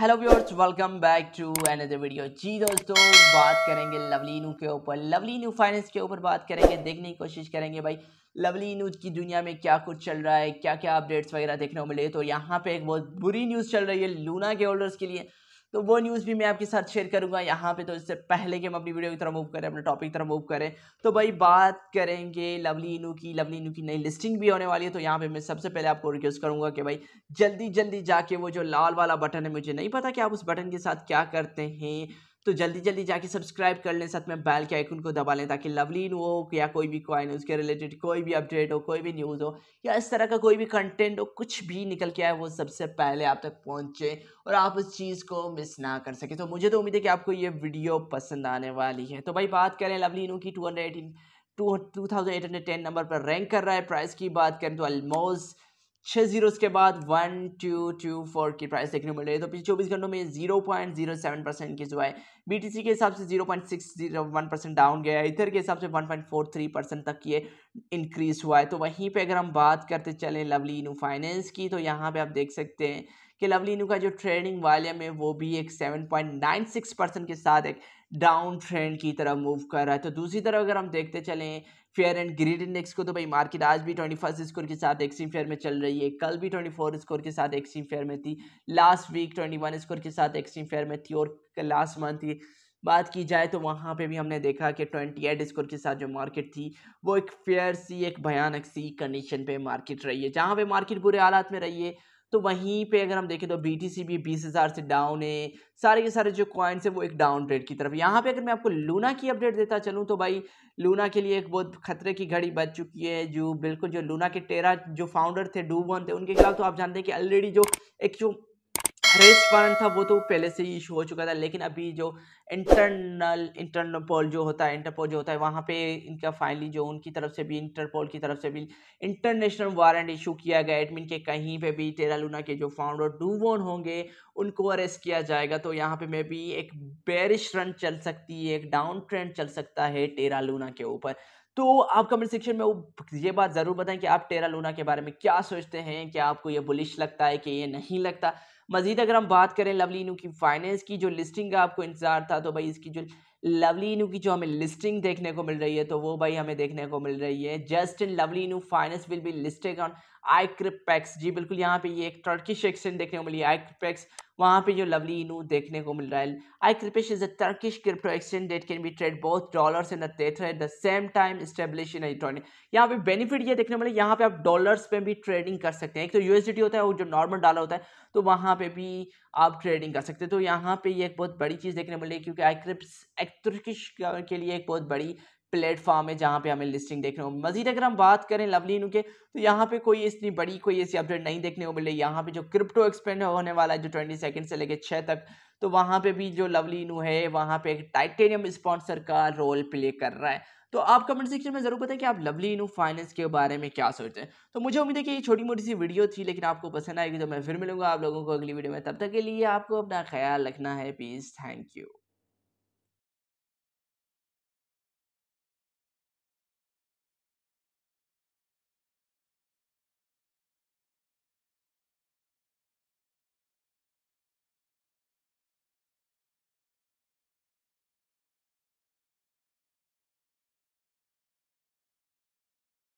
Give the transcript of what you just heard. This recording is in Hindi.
hello viewers welcome back to another video जी दोस्तों बात करेंगे लवली नू के ऊपर लवली नू फाइनेंस के ऊपर बात करेंगे देखने की कोशिश करेंगे भाई लवली न्यूज़ की दुनिया में क्या कुछ चल रहा है क्या क्या अपडेट्स वगैरह देखने को मिले तो यहाँ पे एक बहुत बुरी न्यूज़ चल रही है लूना के होल्डर्स के लिए तो वो न्यूज़ भी मैं आपके साथ शेयर करूँगा यहाँ पे तो इससे पहले कि हम अपनी वीडियो की तरफ मूव करें अपने टॉपिक की तरफ मूव करें तो भाई बात करेंगे लवली इनू की लवली इनू की नई लिस्टिंग भी होने वाली है तो यहाँ पे मैं सबसे पहले आपको रिक्वेस्ट करूँगा कि भाई जल्दी जल्दी जाके वो जो लाल वाला बटन है मुझे नहीं पता कि आप उस बटन के साथ क्या करते हैं तो जल्दी जल्दी जाके सब्सक्राइब कर लें साथ में बैल के आइकन को दबा लें ताकि लवलीन हो या कोई भी कॉइन हो उसके रिलेटेड कोई भी अपडेट हो कोई भी न्यूज़ हो या इस तरह का कोई भी कंटेंट हो कुछ भी निकल के आए वो सबसे पहले आप तक पहुँचे और आप उस चीज़ को मिस ना कर सकें तो मुझे तो उम्मीद है कि आपको ये वीडियो पसंद आने वाली है तो भाई बात करें लवली की two hundred eighteen to two thousand eight hundred ten number पर रैंक कर रहा है प्राइस की बात करें तो अलमोस्ट छः जीरो के बाद वन टू टू फोर की प्राइस देखने को मिल रही है तो पिछले चौबीस घंटों में zero point zero seven percent की जो है बी के हिसाब से zero point six zero one percent down गया है इधर के हिसाब से one point four three percent तक ये इंक्रीज हुआ है तो वहीं पे अगर हम बात करते चलें लवली इनू फाइनेंस की तो यहाँ पे आप देख सकते हैं कि लवलीनू का जो ट्रेडिंग वॉल्यूम है वो भी एक 7.96 परसेंट के साथ एक डाउन ट्रेंड की तरफ मूव कर रहा है तो दूसरी तरफ अगर हम देखते चलें फेयर एंड ग्रीड इंडेक्स को तो भाई मार्केट आज भी ट्वेंटी फर्स्ट स्कोर के साथ एक्सिंग फेयर में चल रही है कल भी ट्वेंटी फोर स्कोर के साथ एक्सिंग फेयर में थी last week twenty one score के साथ एक्सिंग फेयर में थी और लास्ट मंथ ये बात की जाए तो वहाँ पे भी हमने देखा कि ट्वेंटी एट स्कोर के साथ जो मार्केट थी वो एक फेयर सी एक भयानक सी कंडीशन पे मार्केट रही है जहाँ पे मार्केट बुरे हालात में रही है तो वहीं पे अगर हम देखें तो बी टी सी भी बीस हज़ार से डाउन है सारे के सारे जो कॉइन्स हैं वो एक डाउन ट्रेड की तरफ यहाँ पे अगर मैं आपको लूना की अपडेट देता चलूँ तो भाई लूना के लिए एक बहुत खतरे की घड़ी बच चुकी है जो बिल्कुल जो लूना के टेरा जो फाउंडर थे डूबन थे उनके खिलाफ तो आप जानते हैं कि ऑलरेडी जो एक जो फ्रेश वर्न था वो तो पहले से ही इशू हो चुका था लेकिन अभी जो इंटरनल इंटरपोल जो होता है इंटरपोल जो होता है वहाँ पे इनका फाइनली जो उनकी तरफ से भी इंटरपोल की तरफ से भी इंटरनेशनल वारंट इशू किया गया एडमिन के कहीं पे भी टेरा लूना के जो फाउंडर डूवोन होंगे उनको अरेस्ट किया जाएगा तो यहाँ पे मे भी एक बेरिश रन चल सकती है एक डाउन ट्रेंड चल सकता है टेरा लूना के ऊपर तो आप कमेंट सेक्शन में वो ये बात ज़रूर बताएं कि आप टेरा लूना के बारे में क्या सोचते हैं क्या आपको ये बुलिश लगता है कि ये नहीं लगता मजीद अगर हम बात करें लवली इनू की फाइनेंस की जो लिस्टिंग का आपको इंतज़ार था तो भाई इसकी जो लवली इनू की जो हमें लिस्टिंग देखने को मिल रही है तो वो भाई हमें देखने को मिल रही है just in Lovely Inu finance will be listed on Icrypex जी बिल्कुल यहाँ पे ये एक टर्किश एक्सचेंज देखने को मिली आई क्रिपैक्स वहाँ पे जो लवली इनू देखने को मिल रहा है Icrypex is a Turkish crypto exchange that can be trade both dollars in Tether at the same time establish in electronic यहाँ पे बेनिफिट ये देखने को मिले यहाँ पे आप डॉलर्स पे भी ट्रेडिंग कर सकते हैं एक तो यूएसडी होता है वो जो नॉर्मल डॉलर होता है तो वहाँ यहाँ पे भी आप ट्रेडिंग कर सकते हो तो यहाँ पे ये एक बहुत बड़ी चीज़ देखने मिली क्योंकि आई क्रिप्स एक तुर्किश के लिए एक बहुत बड़ी प्लेटफॉर्म है जहाँ पे हमें लिस्टिंग देखने को मजीद अगर हम बात करें लवली इनू के तो यहाँ पे कोई इतनी बड़ी कोई ऐसी अपडेट नहीं देखने को मिल रही यहाँ पे जो क्रिप्टो एक्सपेंड होने वाला है जो ट्वेंटी सेकेंड से लेकर छः तक तो वहाँ पे भी जो लवली इनू है वहाँ पे एक टाइटेनियम स्पॉन्सर का रोल प्ले कर रहा है तो आप कमेंट सेक्शन में ज़रूर बताएं कि आप लवली इनू फाइनेंस के बारे में क्या सोचते हैं तो मुझे उम्मीद है कि ये छोटी मोटी सी वीडियो थी लेकिन आपको पसंद आएगी तो मैं फिर मिलूंगा आप लोगों को अगली वीडियो में तब तक के लिए आपको अपना ख्याल रखना है प्लीज़ थैंक यू